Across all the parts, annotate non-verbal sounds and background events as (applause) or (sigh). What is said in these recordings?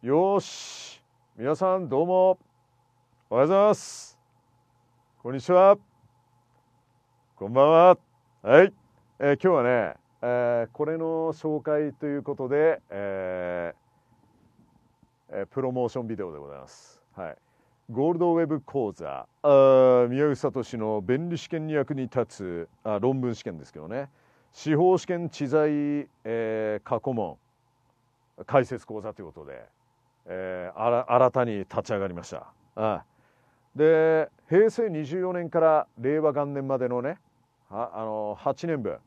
よし皆さんどうもおはようございますこんにちはこんばんははい、えー、今日はね、えー、これの紹介ということで、えー、プロモーションビデオでございますはいゴールドウェブ講座あ宮内聡の弁理試験に役に立つあ論文試験ですけどね司法試験知財、え過去問解説講座ということでえー、新たに立ち上がりました。で平成24年から令和元年までのねあの8年分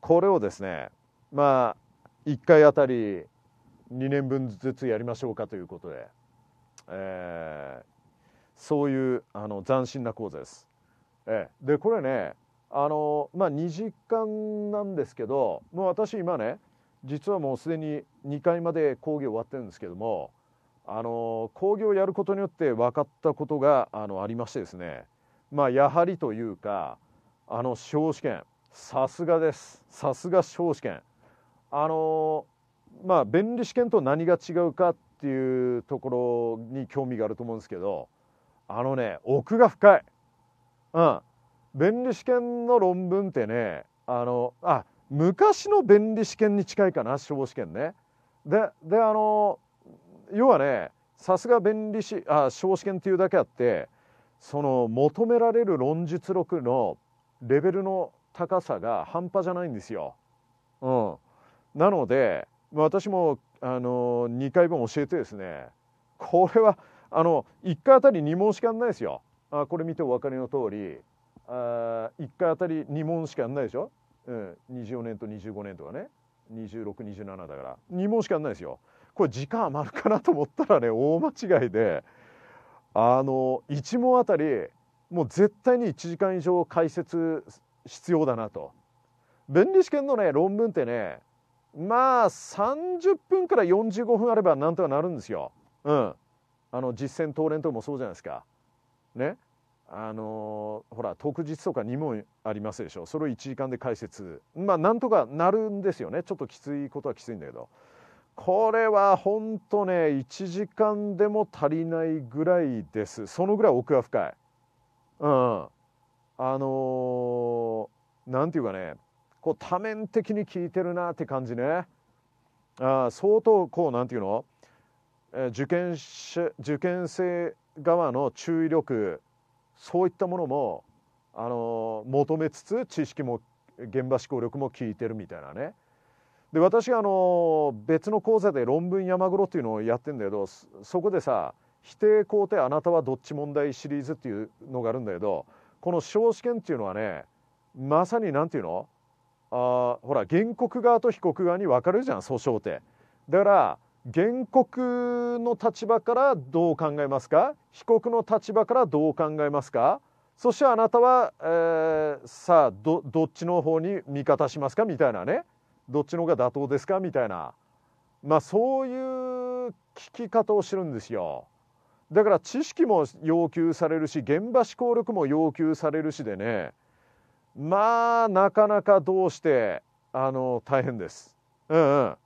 これをですねまあ1回あたり2年分ずつやりましょうかということで、えー、そういうあの斬新な講座です。えー、でこれねあのまあ2時間なんですけどもう私今ね実はもうすでに2回まで講義終わってるんですけどもあの工業をやることによって分かったことがあのありましてですねまあやはりというかあの司法試験さすがですさすが司法試験あのまあ便利試験と何が違うかっていうところに興味があると思うんですけどあのね奥が深いうん便利試験の論文ってねあのあ昔の便利試験に近いかな司法試験ねでであの要はねさすが弁理士あ少子圏っていうだけあってその求められる論述力のレベルの高さが半端じゃないんですよ。うん、なので私もあの2回分教えてですねこれはあの1回あたり2問しかないですよ。あこれ見てお分かりの通りあ1回あたり2問しかないでしょ、うん、24年と25年とかね2627だから2問しかないですよ。これ時間余るかなと思ったらね大間違いであの1問あたりもう絶対に1時間以上解説必要だなと。弁理試験のね論文ってねまあ30分から45分あればなんとかなるんですよ。うん、あの実践討論とかもそうじゃないですか。ねあのー、ほら特日とか2問ありますでしょそれを1時間で解説まあなんとかなるんですよねちょっときついことはきついんだけど。これは本当ね、1時間でも足りないぐらいです。そのぐらい奥が深い。うん。あのー、なんていうかね、こう多面的に聞いてるなって感じね。あ相当こう、なんていうの、えー、受験受験生側の注意力、そういったものも、あのー、求めつつ知識も現場思考力も聞いてるみたいなね。で私あの別の講座で論文山黒っていうのをやってんだけどそこでさ否定肯定あなたはどっち問題シリーズっていうのがあるんだけどこの司法試験っていうのはねまさに何て言うのあほら原告側と被告側に分かれるじゃん訴訟ってだから原告の立場からどう考えますか被告の立場からどう考えますかそしてあなたは、えー、さあどっちの方に味方しますかみたいなねどっちの方が妥当ですかみたいな、まあ、そういう聞き方をしてるんですよ。だから知識も要求されるし現場思考力も要求されるしでねまあなかなかどうしてあの大変です。うんうん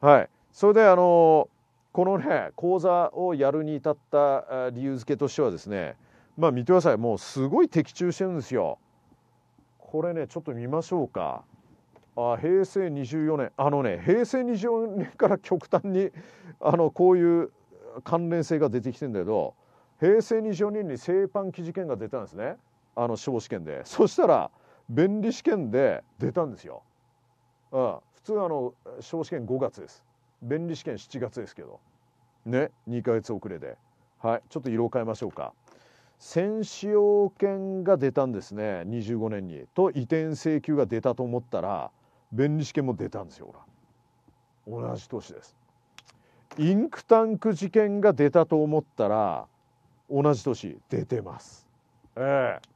はい、それであのこのね講座をやるに至った理由付けとしてはですねまあ見てくださいもうすごい的中してるんですよ。これねちょっと見ましょうか。あ平成24年あのね平成24年から極端にあのこういう関連性が出てきてんだけど平成24年に製パン機事件が出たんですねあの司法試験でそしたら弁理試験で出たんですよ、うん、普通あの司法試験5月です弁理試験7月ですけどね2か月遅れではいちょっと色を変えましょうか選使用権が出たんですね25年にと移転請求が出たと思ったら弁理試験も出たんですよほら同じ年ですインクタンク事件が出たと思ったら同じ年出てますええ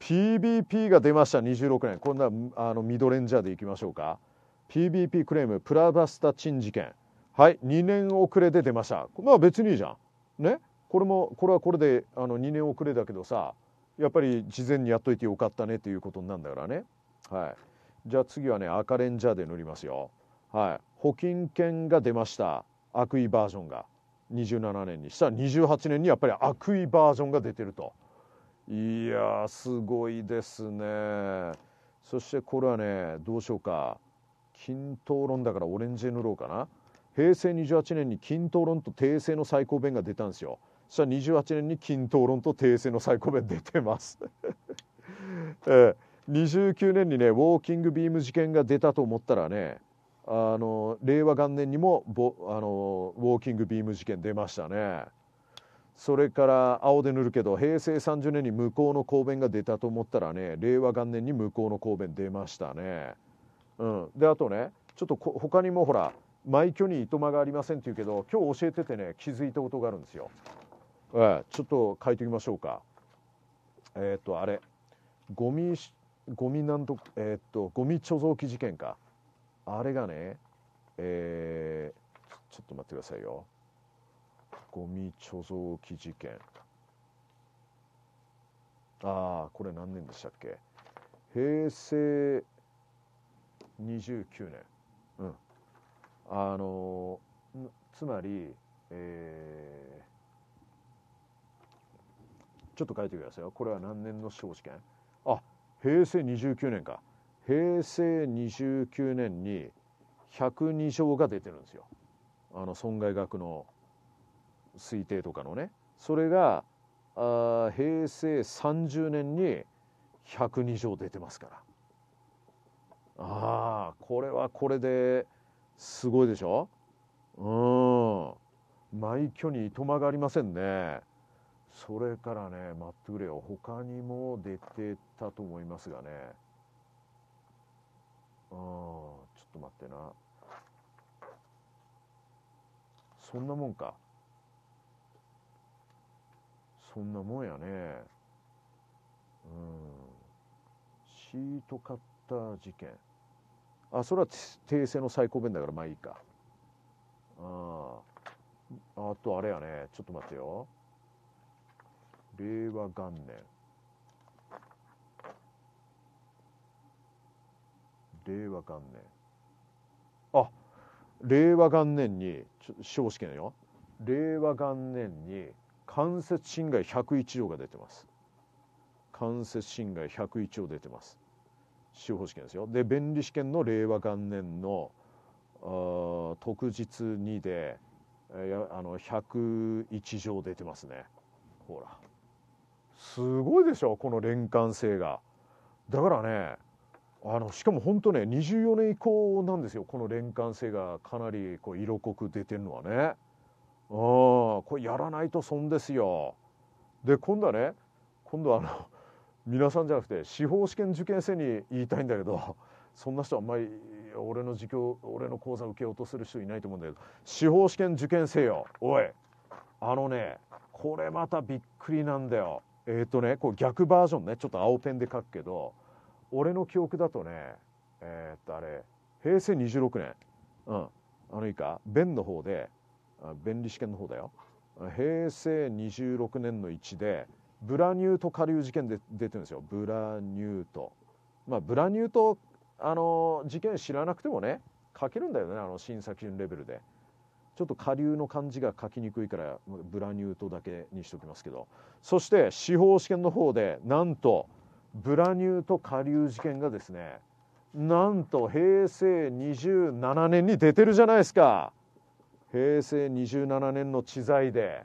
PBP が出ました26年こんなあのミドレンジャーでいきましょうか PBP クレームプラバスタチン事件はい2年遅れで出ましたまあ別にいいじゃんねこれもこれはこれであの2年遅れだけどさやっぱり事前にやっといてよかったねっていうことになるんだからねはい。じゃあ次はね赤レンジャーで塗りますよはい保金券が出ました悪意バージョンが27年にしたら28年にやっぱり悪意バージョンが出てるといやすごいですねそしてこれはねどうしようか均等論だからオレンジで塗ろうかな平成28年に均等論と訂正の最高弁が出たんですよそしたら28年に均等論と訂正の最高弁出てます (laughs) ええ29年にねウォーキングビーム事件が出たと思ったらねあの令和元年にもボあのウォーキングビーム事件出ましたねそれから青で塗るけど平成30年に向こうの公弁が出たと思ったらね令和元年に向こうの公弁出ましたね、うん、であとねちょっとこ他にもほら「埋挙にいとまがありません」って言うけど今日教えててね気づいたことがあるんですよ、ええ、ちょっと書いておきましょうかえっ、とあれゴミゴミなんと、えー、っと、ゴミ貯蔵機事件か。あれがね、えー、ちょっと待ってくださいよ。ゴミ貯蔵機事件。ああ、これ何年でしたっけ平成29年。うん。あの、つまり、えー、ちょっと書いてくださいよ。これは何年の司法試験あ、平成29年か平成29年に102条が出てるんですよあの損害額の推定とかのねそれがあ平成30年に102条出てますからああこれはこれですごいでしょうん枚挙にいとまがありませんね。それからね、待ってくれよ。他にも出てたと思いますがね。ああ、ちょっと待ってな。そんなもんか。そんなもんやね。うん。シートカッター事件。あ、それは訂正の最高弁だからまあいいか。ああ。あとあれやね。ちょっと待ってよ。令和元年令和元年あ令和元年に司法試験よ令和元年に間接侵害101条が出てます間接侵害101条出てます司法試験ですよで弁理試験の令和元年の特日2であの101条出てますねほら。すごいでしょこの連関性がだからねあのしかも本当ね24年以降なんですよこの連関性がかなりこう色濃く出てるのはねうんこれやらないと損ですよで今度はね今度はあの皆さんじゃなくて司法試験受験生に言いたいんだけどそんな人あんまり俺の授業俺の講座受けようとする人いないと思うんだけど司法試験受験生よおいあのねこれまたびっくりなんだよえっ、ー、とね、こう逆バージョンね、ちょっと青ペンで書くけど、俺の記憶だとね、えー、っとあれ、平成26年、うん、あのいいか、弁の方で、弁理試験の方だよ。平成26年の1で、ブラニュート下流事件で出てるんですよ。ブラニュート。まあ、ブラニュート、あの、事件知らなくてもね、書けるんだよね、あの、審査基準レベルで。ちょっと下流の漢字が書きにくいからブラニュートだけにしておきますけどそして司法試験の方でなんとブラニュート下流事件がですねなんと平成27年に出てるじゃないですか平成27年の知財で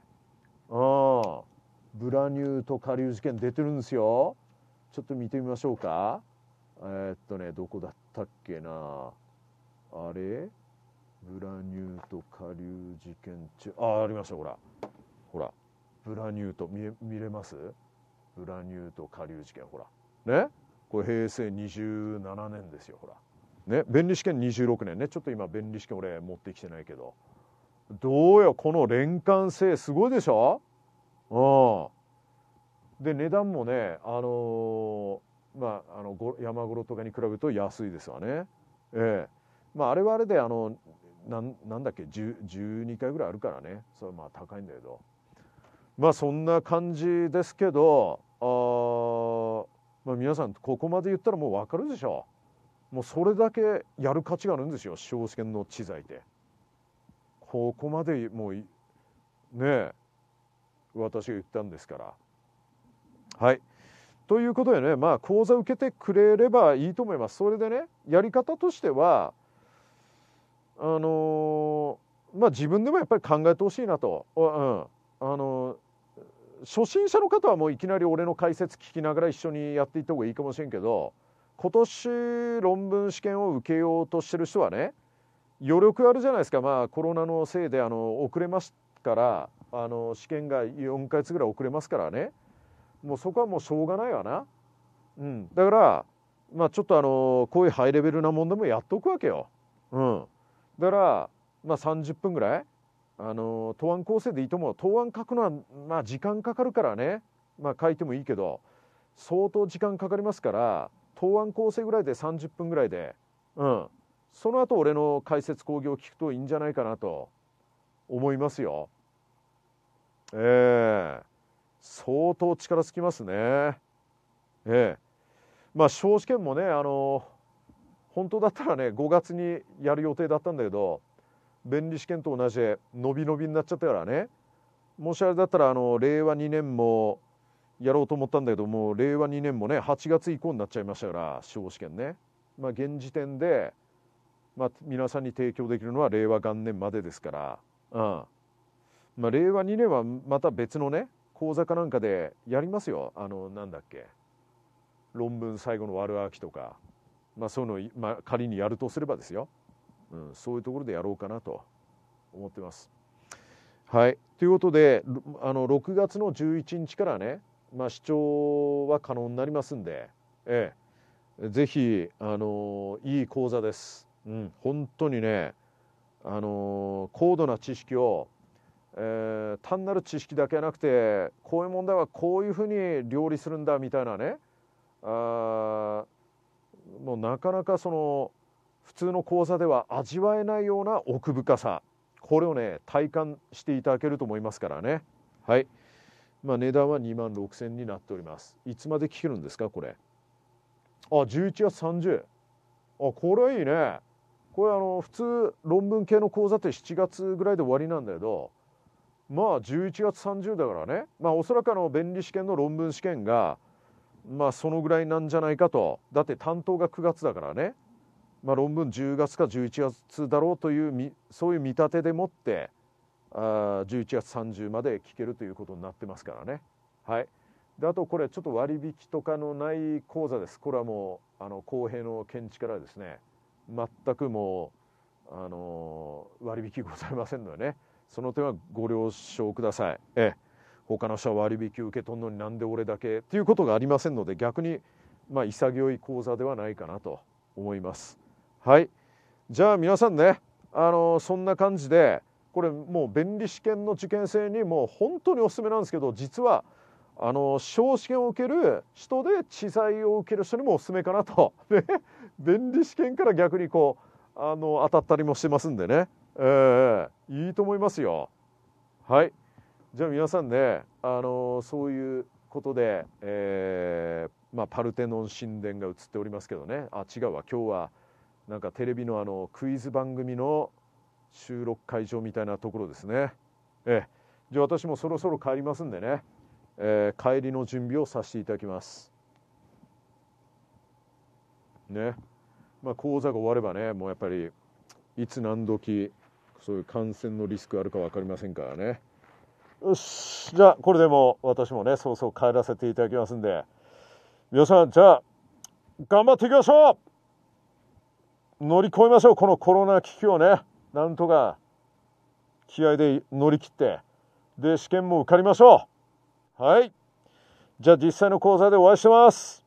あブラニュート下流事件出てるんですよちょっと見てみましょうかえー、っとねどこだったっけなあれブラニュート下流事件中あありましたほらほらブラニュート見れ見れますブラニュート下流事件ほらねこれ平成27年ですよほらね便利試験26年ねちょっと今便利試験俺持ってきてないけどどうよこの連関性すごいでしょうんで値段もねあのー、まああの山ごろとかに比べると安いですわねええまああれはあれであのなんなんだっけ12回ぐらいあるからねそれまあ高いんだけどまあそんな感じですけどあ、まあ、皆さんここまで言ったらもう分かるでしょうもうそれだけやる価値があるんですよ司法試験の知財でここまでもうねえ私が言ったんですからはいということでねまあ講座受けてくれればいいと思いますそれでねやり方としてはあのまあ、自分でもやっぱり考えてほしいなと、うんあの初心者の方はもういきなり俺の解説聞きながら一緒にやっていった方がいいかもしれんけど今年論文試験を受けようとしてる人はね余力あるじゃないですか、まあ、コロナのせいであの遅れますからあの試験が4ヶ月ぐらい遅れますからねもうそこはもうしょうがないわな、うん、だから、まあ、ちょっとあのこういうハイレベルなもんでもやっとくわけよ。うんだからまあ30分ぐらいあの答案構成でいいと思う答案書くのはまあ時間かかるからねまあ書いてもいいけど相当時間かかりますから答案構成ぐらいで30分ぐらいでうんその後俺の解説講義を聞くといいんじゃないかなと思いますよええー、相当力尽きますねええー、まあ司法試験もねあの本当だったらね5月にやる予定だったんだけど便利試験と同じで伸び伸びになっちゃったからねもしあれだったらあの令和2年もやろうと思ったんだけどもう令和2年もね8月以降になっちゃいましたから司法試験ね。まあ、現時点で、まあ、皆さんに提供できるのは令和元年までですから、うんまあ、令和2年はまた別のね講座かなんかでやりますよあのなんだっけ論文最後の悪あきとかまあ、そういうのを、まあ、仮にやるとすればですよ、うん、そういうところでやろうかなと思ってます。はい、ということであの6月の11日からね、まあ、視聴は可能になりますんで、ええ、ぜひあのいい講座です。うん、本当にねあの高度な知識を、えー、単なる知識だけじゃなくてこういう問題はこういうふうに料理するんだみたいなねあうなかなかその普通の講座では味わえないような奥深さこれをね体感していただけると思いますからねはい、まあ、値段は2万6000になっておりますいつまで聞けるんですかこれあ11月30あこれいいねこれあの普通論文系の講座って7月ぐらいで終わりなんだけどまあ11月30だからねまあおそらくあの弁理試験の論文試験がまあそのぐらいなんじゃないかとだって担当が9月だからね、まあ、論文10月か11月だろうというそういう見立てでもってあ11月30まで聞けるということになってますからね。はいであとこれちょっと割引とかのない講座ですこれはもうあの公平の見地からですね全くもうあの割引ございませんのでねその点はご了承ください。ええ他の社は割引受け取るのになんで俺だけっていうことがありませんので逆にまあ潔い講座ではないかなと思いますはいじゃあ皆さんねあのそんな感じでこれもう便利試験の受験生にもう本当におすすめなんですけど実はあの小試験を受ける人で知財を受ける人にもおすすめかなと便利試験から逆にこうあの当たったりもしてますんでね、えー、いいと思いますよはい。じゃあ皆さんね、あのそういうことで、えーまあ、パルテノン神殿が映っておりますけどねあ違うわ今日はなんかテレビのあのクイズ番組の収録会場みたいなところですね。ええ、じゃあ私もそろそろ帰りますんでね、えー、帰りの準備をさせていただきます。ね。まあ、講座が終わればねもうやっぱりいつ何時そういう感染のリスクあるか分かりませんからね。よし、じゃあ、これでも私もね、そうそう帰らせていただきますんで、皆さん、じゃあ、頑張っていきましょう乗り越えましょう、このコロナ危機をね、なんとか、気合で乗り切って、で、試験も受かりましょうはい。じゃあ、実際の講座でお会いしてます。